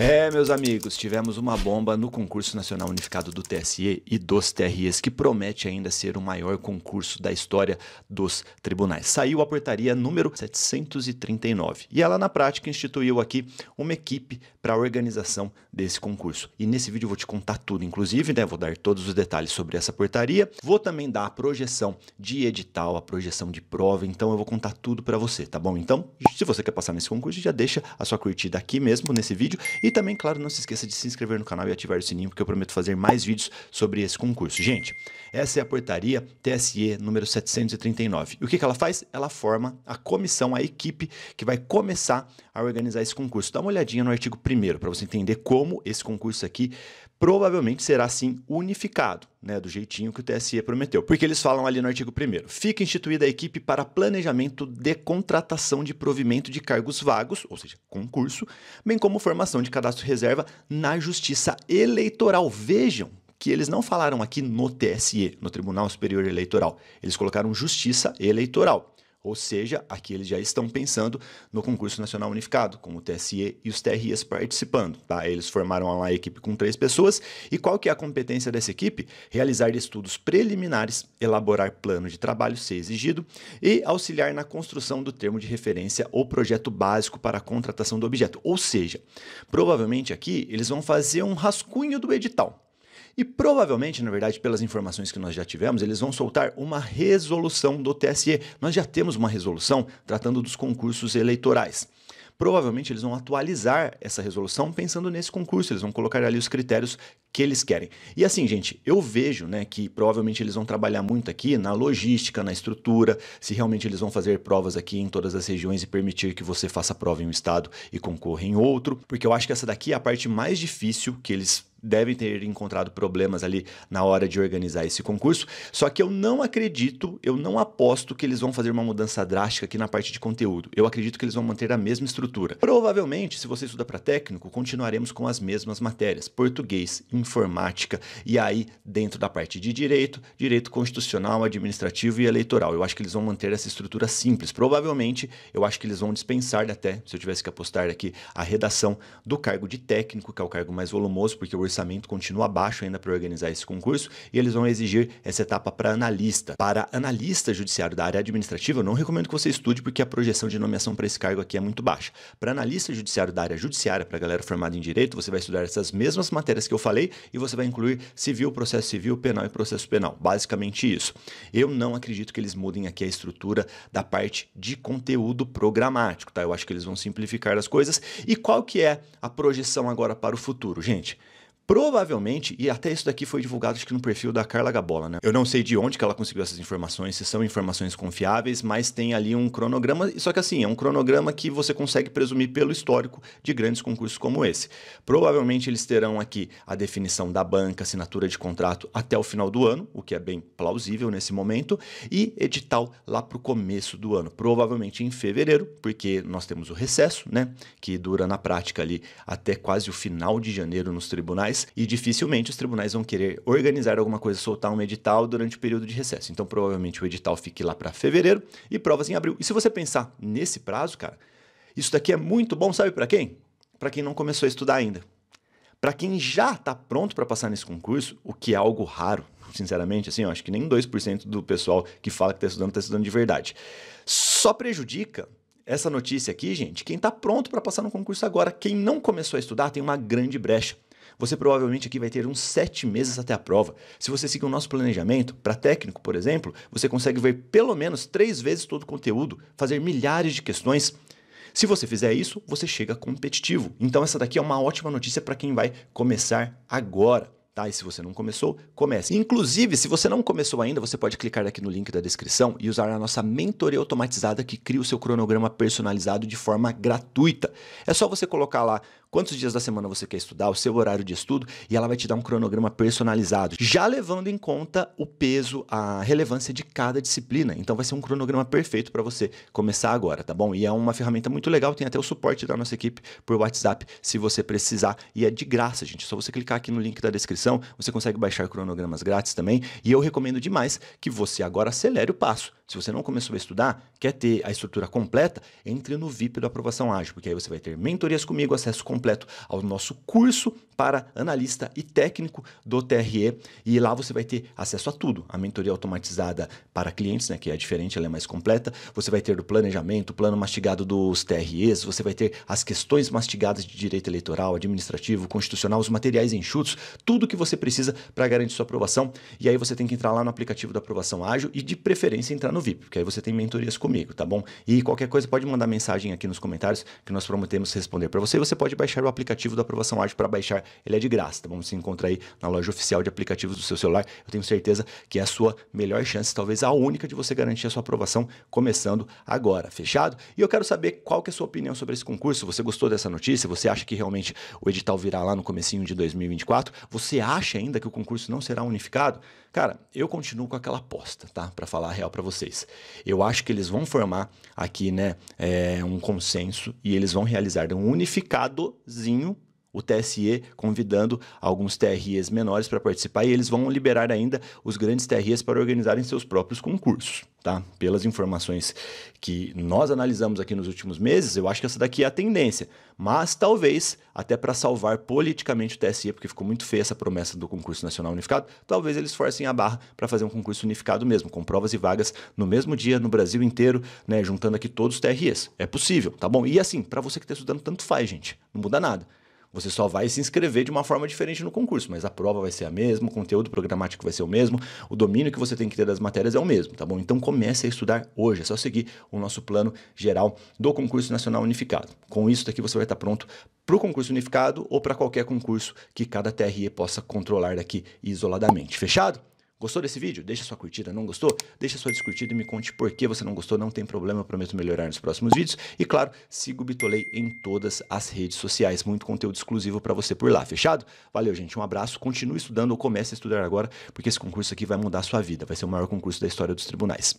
É, meus amigos, tivemos uma bomba no concurso nacional unificado do TSE e dos TREs, que promete ainda ser o maior concurso da história dos tribunais. Saiu a portaria número 739 e ela, na prática, instituiu aqui uma equipe para a organização desse concurso. E nesse vídeo eu vou te contar tudo, inclusive, né? Vou dar todos os detalhes sobre essa portaria. Vou também dar a projeção de edital, a projeção de prova, então eu vou contar tudo para você, tá bom? Então, se você quer passar nesse concurso, já deixa a sua curtida aqui mesmo nesse vídeo. E e também, claro, não se esqueça de se inscrever no canal e ativar o sininho, porque eu prometo fazer mais vídeos sobre esse concurso. Gente, essa é a portaria TSE número 739. E o que, que ela faz? Ela forma a comissão, a equipe que vai começar a organizar esse concurso. Dá uma olhadinha no artigo 1 para você entender como esse concurso aqui provavelmente será, sim, unificado né, do jeitinho que o TSE prometeu. Porque eles falam ali no artigo 1 fica instituída a equipe para planejamento de contratação de provimento de cargos vagos, ou seja, concurso, bem como formação de cadastro reserva na Justiça Eleitoral. Vejam que eles não falaram aqui no TSE, no Tribunal Superior Eleitoral. Eles colocaram Justiça Eleitoral. Ou seja, aqui eles já estão pensando no concurso nacional unificado, com o TSE e os TRIs participando. Tá? Eles formaram uma equipe com três pessoas. E qual que é a competência dessa equipe? Realizar estudos preliminares, elaborar plano de trabalho, se exigido, e auxiliar na construção do termo de referência ou projeto básico para a contratação do objeto. Ou seja, provavelmente aqui eles vão fazer um rascunho do edital e provavelmente, na verdade, pelas informações que nós já tivemos, eles vão soltar uma resolução do TSE. Nós já temos uma resolução tratando dos concursos eleitorais provavelmente eles vão atualizar essa resolução pensando nesse concurso, eles vão colocar ali os critérios que eles querem. E assim, gente, eu vejo né, que provavelmente eles vão trabalhar muito aqui na logística, na estrutura, se realmente eles vão fazer provas aqui em todas as regiões e permitir que você faça prova em um estado e concorra em outro, porque eu acho que essa daqui é a parte mais difícil que eles devem ter encontrado problemas ali na hora de organizar esse concurso. Só que eu não acredito, eu não aposto que eles vão fazer uma mudança drástica aqui na parte de conteúdo. Eu acredito que eles vão manter a mesma estrutura. Provavelmente, se você estuda para técnico, continuaremos com as mesmas matérias: português, informática. E aí, dentro da parte de direito, direito constitucional, administrativo e eleitoral. Eu acho que eles vão manter essa estrutura simples. Provavelmente, eu acho que eles vão dispensar até, se eu tivesse que apostar aqui, a redação do cargo de técnico, que é o cargo mais volumoso, porque o orçamento continua baixo ainda para organizar esse concurso, e eles vão exigir essa etapa para analista. Para analista judiciário da área administrativa, eu não recomendo que você estude, porque a projeção de nomeação para esse cargo aqui é muito baixa. Para analista judiciário da área judiciária, para galera formada em direito, você vai estudar essas mesmas matérias que eu falei, e você vai incluir civil, processo civil, penal e processo penal. Basicamente isso. Eu não acredito que eles mudem aqui a estrutura da parte de conteúdo programático, tá? Eu acho que eles vão simplificar as coisas. E qual que é a projeção agora para o futuro, gente? provavelmente, e até isso daqui foi divulgado acho que no perfil da Carla Gabola, né? Eu não sei de onde que ela conseguiu essas informações, se são informações confiáveis, mas tem ali um cronograma, só que assim, é um cronograma que você consegue presumir pelo histórico de grandes concursos como esse. Provavelmente eles terão aqui a definição da banca, assinatura de contrato até o final do ano, o que é bem plausível nesse momento, e edital lá para o começo do ano, provavelmente em fevereiro, porque nós temos o recesso, né? Que dura na prática ali até quase o final de janeiro nos tribunais tribunais e dificilmente os tribunais vão querer organizar alguma coisa, soltar um edital durante o período de recesso. Então, provavelmente o edital fique lá para fevereiro e provas em abril. E se você pensar nesse prazo, cara, isso daqui é muito bom, sabe para quem? Para quem não começou a estudar ainda. Para quem já está pronto para passar nesse concurso, o que é algo raro, sinceramente, assim, eu acho que nem 2% do pessoal que fala que está estudando está estudando de verdade. Só prejudica essa notícia aqui, gente, quem está pronto para passar no concurso agora. Quem não começou a estudar tem uma grande brecha. Você provavelmente aqui vai ter uns sete meses até a prova. Se você seguir o nosso planejamento, para técnico, por exemplo, você consegue ver pelo menos três vezes todo o conteúdo, fazer milhares de questões. Se você fizer isso, você chega competitivo. Então, essa daqui é uma ótima notícia para quem vai começar agora. Tá? E se você não começou, comece. Inclusive, se você não começou ainda, você pode clicar aqui no link da descrição e usar a nossa mentoria automatizada que cria o seu cronograma personalizado de forma gratuita. É só você colocar lá quantos dias da semana você quer estudar, o seu horário de estudo, e ela vai te dar um cronograma personalizado, já levando em conta o peso, a relevância de cada disciplina. Então vai ser um cronograma perfeito para você começar agora, tá bom? E é uma ferramenta muito legal, tem até o suporte da nossa equipe por WhatsApp, se você precisar, e é de graça, gente. É só você clicar aqui no link da descrição descrição. Você consegue baixar cronogramas grátis também. E eu recomendo demais que você agora acelere o passo. Se você não começou a estudar, quer ter a estrutura completa, entre no VIP do Aprovação Ágil, porque aí você vai ter mentorias comigo, acesso completo ao nosso curso para analista e técnico do TRE, e lá você vai ter acesso a tudo. A mentoria automatizada para clientes, né, que é diferente, ela é mais completa. Você vai ter do planejamento, plano mastigado dos TREs, você vai ter as questões mastigadas de direito eleitoral, administrativo, constitucional, os materiais enxutos, tudo que você precisa para garantir sua aprovação. E aí você tem que entrar lá no aplicativo da aprovação ágil e de preferência entrar no no VIP, porque aí você tem mentorias comigo, tá bom? E qualquer coisa pode mandar mensagem aqui nos comentários que nós prometemos responder para você. Você pode baixar o aplicativo da Aprovação Arte para baixar, ele é de graça, tá bom? Você encontra aí na loja oficial de aplicativos do seu celular. Eu tenho certeza que é a sua melhor chance, talvez a única de você garantir a sua aprovação começando agora, fechado? E eu quero saber qual que é a sua opinião sobre esse concurso. Você gostou dessa notícia? Você acha que realmente o edital virá lá no comecinho de 2024? Você acha ainda que o concurso não será unificado? Cara, eu continuo com aquela aposta, tá? Para falar a real para você vocês. Eu acho que eles vão formar aqui né, é, um consenso e eles vão realizar um unificadozinho o TSE convidando alguns TREs menores para participar e eles vão liberar ainda os grandes TREs para organizarem seus próprios concursos, tá? Pelas informações que nós analisamos aqui nos últimos meses, eu acho que essa daqui é a tendência, mas talvez até para salvar politicamente o TSE, porque ficou muito feia essa promessa do concurso nacional unificado, talvez eles forcem a barra para fazer um concurso unificado mesmo, com provas e vagas no mesmo dia no Brasil inteiro, né, juntando aqui todos os TREs. É possível, tá bom? E assim, para você que está estudando, tanto faz, gente, não muda nada. Você só vai se inscrever de uma forma diferente no concurso, mas a prova vai ser a mesma, o conteúdo programático vai ser o mesmo, o domínio que você tem que ter das matérias é o mesmo, tá bom? Então comece a estudar hoje, é só seguir o nosso plano geral do concurso nacional unificado. Com isso daqui você vai estar pronto para o concurso unificado ou para qualquer concurso que cada TRE possa controlar daqui isoladamente. Fechado? Gostou desse vídeo? Deixa sua curtida. Não gostou? Deixa sua descurtida e me conte por que você não gostou. Não tem problema, eu prometo melhorar nos próximos vídeos. E claro, siga o Bitolei em todas as redes sociais. Muito conteúdo exclusivo para você por lá. Fechado? Valeu, gente. Um abraço. Continue estudando ou comece a estudar agora, porque esse concurso aqui vai mudar a sua vida. Vai ser o maior concurso da história dos tribunais.